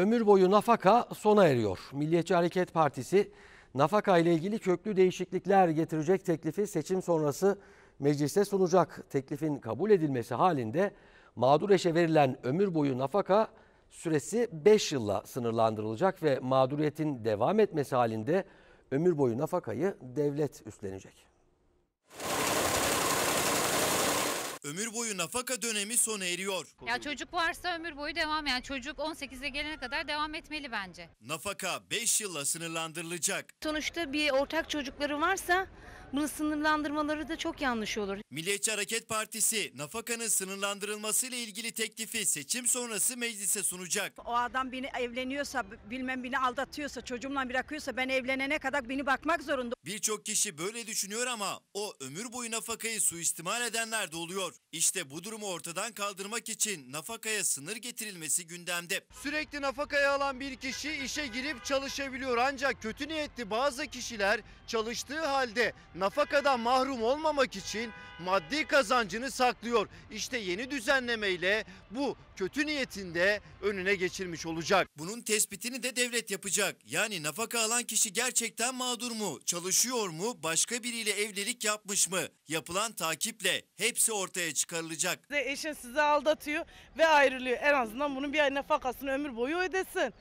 ömür boyu nafaka sona eriyor. Milliyetçi Hareket Partisi nafaka ile ilgili köklü değişiklikler getirecek teklifi seçim sonrası Meclise sunacak. Teklifin kabul edilmesi halinde mağdur eşe verilen ömür boyu nafaka süresi 5 yılla sınırlandırılacak ve mağduriyetin devam etmesi halinde ömür boyu nafakayı devlet üstlenecek. Ömür boyu nafaka dönemi sona eriyor. Ya çocuk varsa ömür boyu devam yani çocuk 18'e gelene kadar devam etmeli bence. Nafaka 5 yılla sınırlandırılacak. Sonuçta bir ortak çocukları varsa bunu sınırlandırmaları da çok yanlış olur. Milliyetçi Hareket Partisi nafakanın sınırlandırılması ile ilgili teklifi seçim sonrası meclise sunacak. O adam beni evleniyorsa, bilmem beni aldatıyorsa, çocuğumla bırakıyorsa ben evlenene kadar beni bakmak zorunda. Birçok kişi böyle düşünüyor ama o ömür boyu nafakayı suistimal edenler de oluyor. İşte bu durumu ortadan kaldırmak için nafakaya sınır getirilmesi gündemde. Sürekli nafakaya alan bir kişi işe girip çalışabiliyor ancak kötü niyetli bazı kişiler çalıştığı halde nafakadan mahrum olmamak için maddi kazancını saklıyor. İşte yeni düzenlemeyle bu kötü niyetinde önüne geçirmiş olacak. Bunun tespitini de devlet yapacak. Yani nafaka alan kişi gerçekten mağdur mu? Çalışıyor mu? Başka biriyle evlilik yapmış mı? Yapılan takiple hepsi ortaya çıkarılacak. Eşin sizi aldatıyor ve ayrılıyor. En azından bunun bir ay nafakasını ömür boyu ödesin.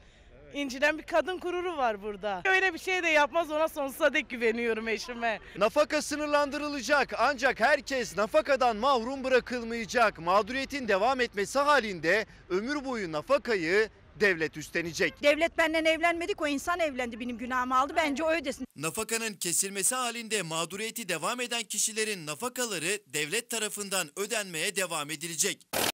Evet. bir kadın kururu var burada. Öyle bir şey de yapmaz ona sonsuza dek güveniyorum eşime. Nafaka sınırlandırılacak ancak herkes nafakadan mahrum bırakılmayacak. Mağduriyetin devam etmesi halinde ömür boyu nafakayı devlet üstlenecek. Devlet benden evlenmedik o insan evlendi benim günahımı aldı bence o ödesin. Nafakanın kesilmesi halinde mağduriyeti devam eden kişilerin nafakaları devlet tarafından ödenmeye devam edilecek.